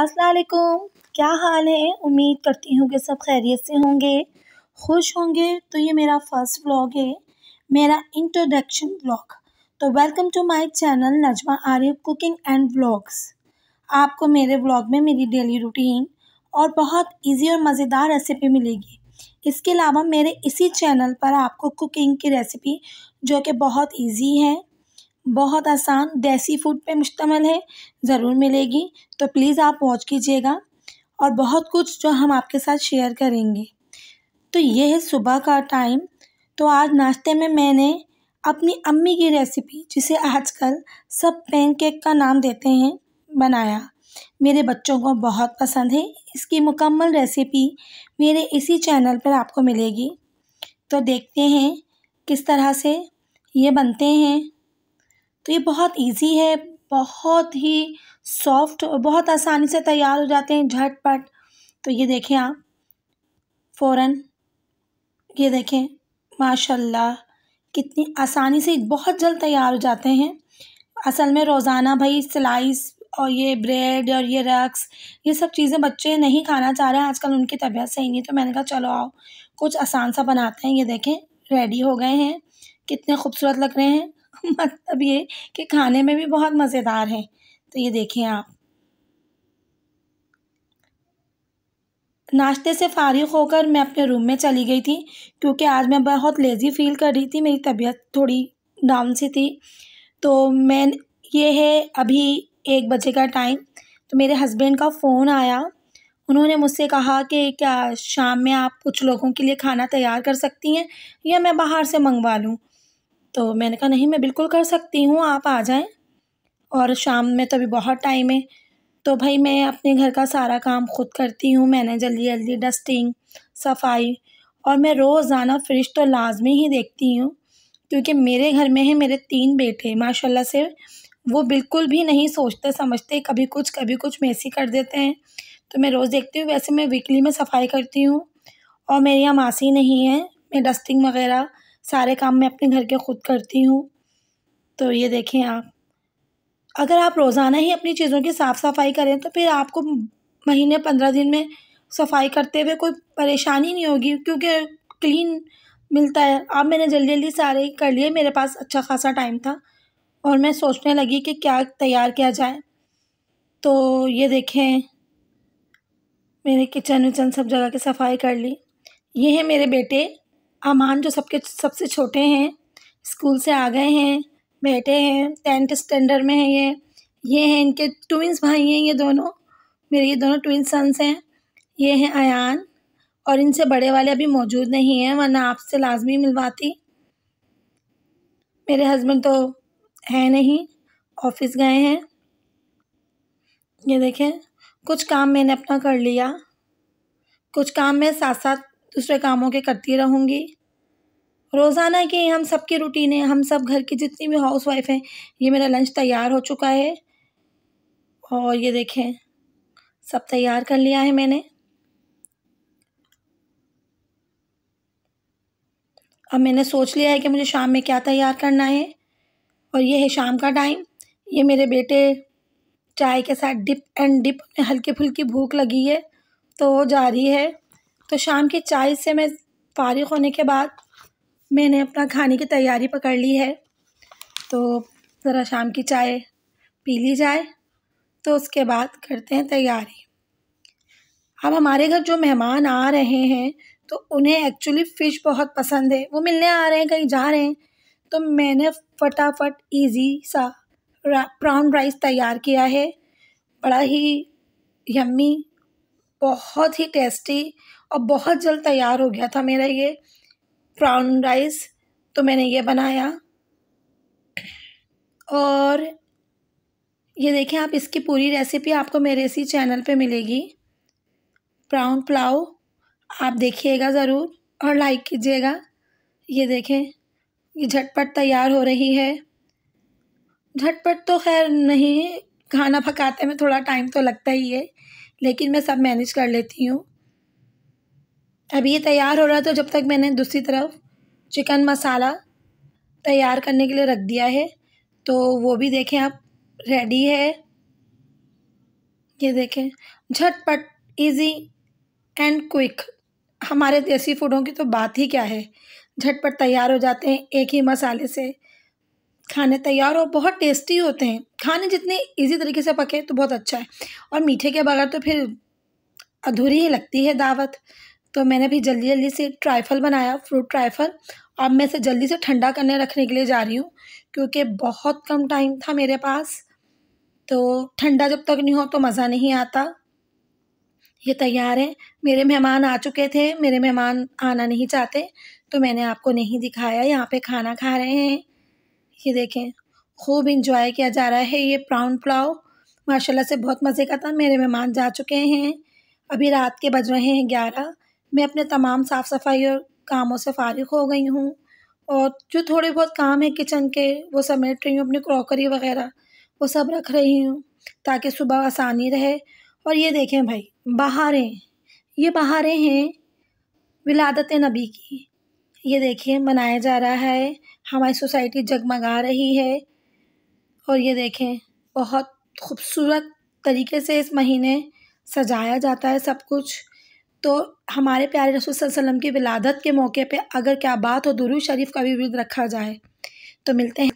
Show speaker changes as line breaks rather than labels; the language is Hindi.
असलकुम क्या हाल है उम्मीद करती हूँ कि सब खैरियत से होंगे खुश होंगे तो ये मेरा फर्स्ट व्लॉग है मेरा इंट्रोडक्शन व्लॉग तो welcome to my channel Najma Arif cooking and vlogs आपको मेरे व्लॉग में मेरी डेली रूटीन और बहुत इजी और मज़ेदार रेसिपी मिलेगी इसके अलावा मेरे इसी चैनल पर आपको कुकिंग की रेसिपी जो कि बहुत ईजी है बहुत आसान देसी फूड पे मुश्तमल है ज़रूर मिलेगी तो प्लीज़ आप वॉच कीजिएगा और बहुत कुछ जो हम आपके साथ शेयर करेंगे तो ये है सुबह का टाइम तो आज नाश्ते में मैंने अपनी अम्मी की रेसिपी जिसे आजकल सब पैनकेक का नाम देते हैं बनाया मेरे बच्चों को बहुत पसंद है इसकी मुकम्मल रेसिपी मेरे इसी चैनल पर आपको मिलेगी तो देखते हैं किस तरह से ये बनते हैं तो ये बहुत इजी है बहुत ही सॉफ्ट और बहुत आसानी से तैयार हो जाते हैं झटपट तो ये देखें आप फ़ौरन ये देखें माशाल्लाह कितनी आसानी से बहुत जल्द तैयार हो जाते हैं असल में रोज़ाना भाई स्लाइस और ये ब्रेड और ये रक्स ये सब चीज़ें बच्चे नहीं खाना चाह रहे हैं आजकल उनकी तबीयत सही नहीं तो मैंने कहा चलो आओ कुछ आसान सा बनाते हैं ये देखें रेडी हो गए हैं कितने खूबसूरत लग रहे हैं मतलब ये कि खाने में भी बहुत मज़ेदार है तो ये देखें आप नाश्ते से फारिग होकर मैं अपने रूम में चली गई थी क्योंकि आज मैं बहुत लेज़ी फील कर रही थी मेरी तबीयत थोड़ी डाउन सी थी तो मैं ये है अभी एक बजे का टाइम तो मेरे हस्बैंड का फ़ोन आया उन्होंने मुझसे कहा कि क्या शाम में आप कुछ लोगों के लिए खाना तैयार कर सकती हैं या मैं बाहर से मंगवा लूँ तो मैंने कहा नहीं मैं बिल्कुल कर सकती हूँ आप आ जाएं और शाम में तो अभी बहुत टाइम है तो भाई मैं अपने घर का सारा काम खुद करती हूँ मैंने जल्दी जल्दी डस्टिंग सफाई और मैं रोज़ाना फ्रिज तो लाजमी ही देखती हूँ क्योंकि मेरे घर में हैं मेरे तीन बेटे माशाल्लाह से वो बिल्कुल भी नहीं सोचते समझते कभी कुछ कभी कुछ मैसी कर देते हैं तो मैं रोज़ देखती हूँ वैसे मैं वीकली में सफाई करती हूँ और मेरे यहाँ मासी नहीं है मैं डस्टिंग वगैरह सारे काम मैं अपने घर के ख़ुद करती हूँ तो ये देखें आप अगर आप रोज़ाना ही अपनी चीज़ों की साफ़ सफाई करें तो फिर आपको महीने पंद्रह दिन में सफाई करते हुए कोई परेशानी नहीं होगी क्योंकि क्लीन मिलता है अब मैंने जल्दी जल्दी सारे कर लिए मेरे पास अच्छा खासा टाइम था और मैं सोचने लगी कि क्या तैयार किया जाए तो ये देखें मेरे किचन विचन सब जगह की सफाई कर ली ये हैं मेरे बेटे अमान जो सबके सबसे छोटे हैं स्कूल से आ गए हैं बेटे हैं टेंथ स्टैंडर्ड में हैं ये ये हैं इनके ट्विंस भाई हैं ये दोनों मेरे ये दोनों ट्विन सन्स हैं ये हैं अयान और इनसे बड़े वाले अभी मौजूद नहीं हैं वरना आपसे लाजमी मिलवाती मेरे हस्बैंड तो हैं नहीं ऑफिस गए हैं ये देखें कुछ काम मैंने अपना कर लिया कुछ काम मैं साथ साथ दूसरे कामों के करती रहूँगी रोज़ाना की हम सब की रूटीन है हम सब घर की जितनी भी हाउस वाइफ हैं ये मेरा लंच तैयार हो चुका है और ये देखें सब तैयार कर लिया है मैंने अब मैंने सोच लिया है कि मुझे शाम में क्या तैयार करना है और ये है शाम का टाइम ये मेरे बेटे चाय के साथ डिप एंड डिप हल्की फुल्की भूख लगी है तो वो जा रही है तो शाम की चाय से मैं फ़ारिग होने के बाद मैंने अपना खाने की तैयारी पकड़ ली है तो ज़रा शाम की चाय पी ली जाए तो उसके बाद करते हैं तैयारी अब हमारे घर जो मेहमान आ रहे हैं तो उन्हें एक्चुअली फ़िश बहुत पसंद है वो मिलने आ रहे हैं कहीं जा रहे हैं तो मैंने फटाफट इजी सा प्राउन राइस तैयार किया है बड़ा ही यम्मी बहुत ही टेस्टी और बहुत जल्द तैयार हो गया था मेरा ये प्राउन राइस तो मैंने ये बनाया और ये देखें आप इसकी पूरी रेसिपी आपको मेरे इसी चैनल पे मिलेगी प्राउन पुलाव आप देखिएगा ज़रूर और लाइक कीजिएगा ये देखें ये झटपट तैयार हो रही है झटपट तो खैर नहीं खाना पकाते में थोड़ा टाइम तो लगता ही है लेकिन मैं सब मैनेज कर लेती हूँ अब ये तैयार हो रहा था तो जब तक मैंने दूसरी तरफ चिकन मसाला तैयार करने के लिए रख दिया है तो वो भी देखें आप रेडी है ये देखें झटपट इजी एंड क्विक हमारे देसी फूडों की तो बात ही क्या है झटपट तैयार हो जाते हैं एक ही मसाले से खाने तैयार हो बहुत टेस्टी होते हैं खाने जितने इजी तरीके से पके तो बहुत अच्छा है और मीठे के बगैर तो फिर अधूरी ही लगती है दावत तो मैंने भी जल्दी जल्दी से ट्राइफल बनाया फ्रूट ट्राइफल अब मैं इसे जल्दी से ठंडा करने रखने के लिए जा रही हूँ क्योंकि बहुत कम टाइम था मेरे पास तो ठंडा जब तक नहीं हो तो मज़ा नहीं आता ये तैयार है मेरे मेहमान आ चुके थे मेरे मेहमान आना नहीं चाहते तो मैंने आपको नहीं दिखाया यहाँ पे खाना खा रहे हैं ये देखें खूब इंजॉय किया जा रहा है ये प्राउन पुलाव माशाल्लाह से बहुत मज़े का था मेरे मेहमान जा चुके हैं अभी रात के बज रहे हैं ग्यारह मैं अपने तमाम साफ़ सफ़ाई और कामों से फ़ारिग हो गई हूँ और जो थोड़े बहुत काम है किचन के वो समेट रही हूँ अपनी क्रॉकरी वगैरह वो सब रख रही हूँ ताकि सुबह आसानी रहे और ये देखें भाई बहारें ये बहारें हैं विलादत नबी की ये देखिए मनाया जा रहा है हमारी सोसाइटी जगमगा रही है और ये देखें बहुत खूबसूरत तरीके से इस महीने सजाया जाता है सब कुछ तो हमारे प्यारे रसूल वसल्लम की विलादत के मौके पे अगर क्या बात हो दुरू शरीफ का भी विरद रखा जाए तो मिलते हैं